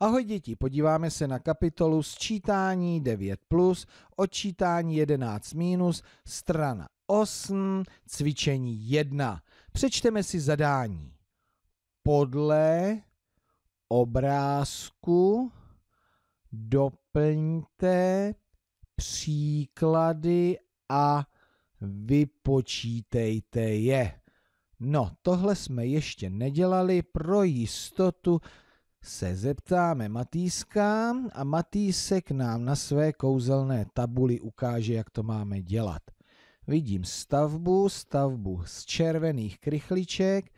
Ahoj děti, podíváme se na kapitolu sčítání 9 plus, odčítání 11 minus, strana 8, cvičení 1. Přečteme si zadání. Podle obrázku doplňte příklady a vypočítejte je. No, tohle jsme ještě nedělali, pro jistotu se zeptáme Matýska a Matýsek nám na své kouzelné tabuli ukáže, jak to máme dělat. Vidím stavbu, stavbu z červených krychliček.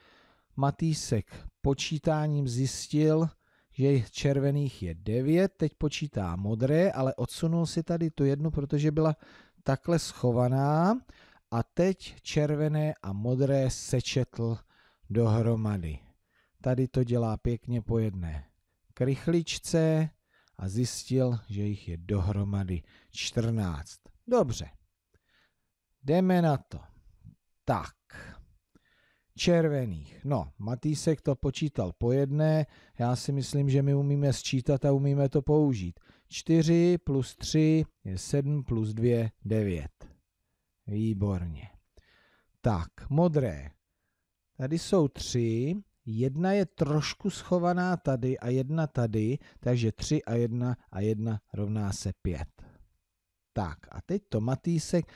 Matýsek počítáním zjistil, že červených je 9, teď počítá modré, ale odsunul si tady tu jednu, protože byla takhle schovaná a teď červené a modré sečetl dohromady. Tady to dělá pěkně po jedné krychličce a zjistil, že jich je dohromady 14. Dobře, jdeme na to. Tak, červených. No, Matýsek to počítal po jedné, já si myslím, že my umíme sčítat a umíme to použít. 4 plus 3 je 7 plus 2, 9. Výborně. Tak, modré. Tady jsou tři, Jedna je trošku schovaná tady a jedna tady, takže 3 a 1 a 1 rovná se 5. Tak a teď to Matýsek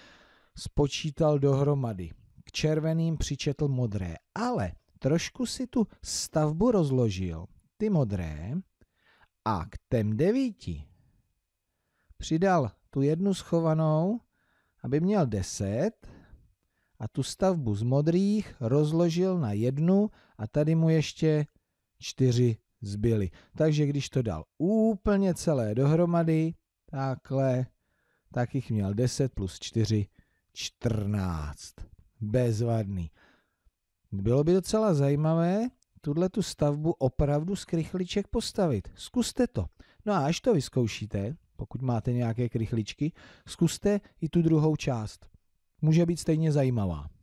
spočítal dohromady. K červeným přičetl modré, ale trošku si tu stavbu rozložil, ty modré, a k tem devíti přidal tu jednu schovanou, aby měl deset a tu stavbu z modrých rozložil na jednu a tady mu ještě čtyři zbyly. Takže když to dal úplně celé dohromady, takhle, tak jich měl 10 plus 4, 14. Bezvadný. Bylo by docela zajímavé tuhle tu stavbu opravdu z krychliček postavit. Zkuste to. No a až to vyzkoušíte, pokud máte nějaké krychličky, zkuste i tu druhou část může být stejně zajímavá.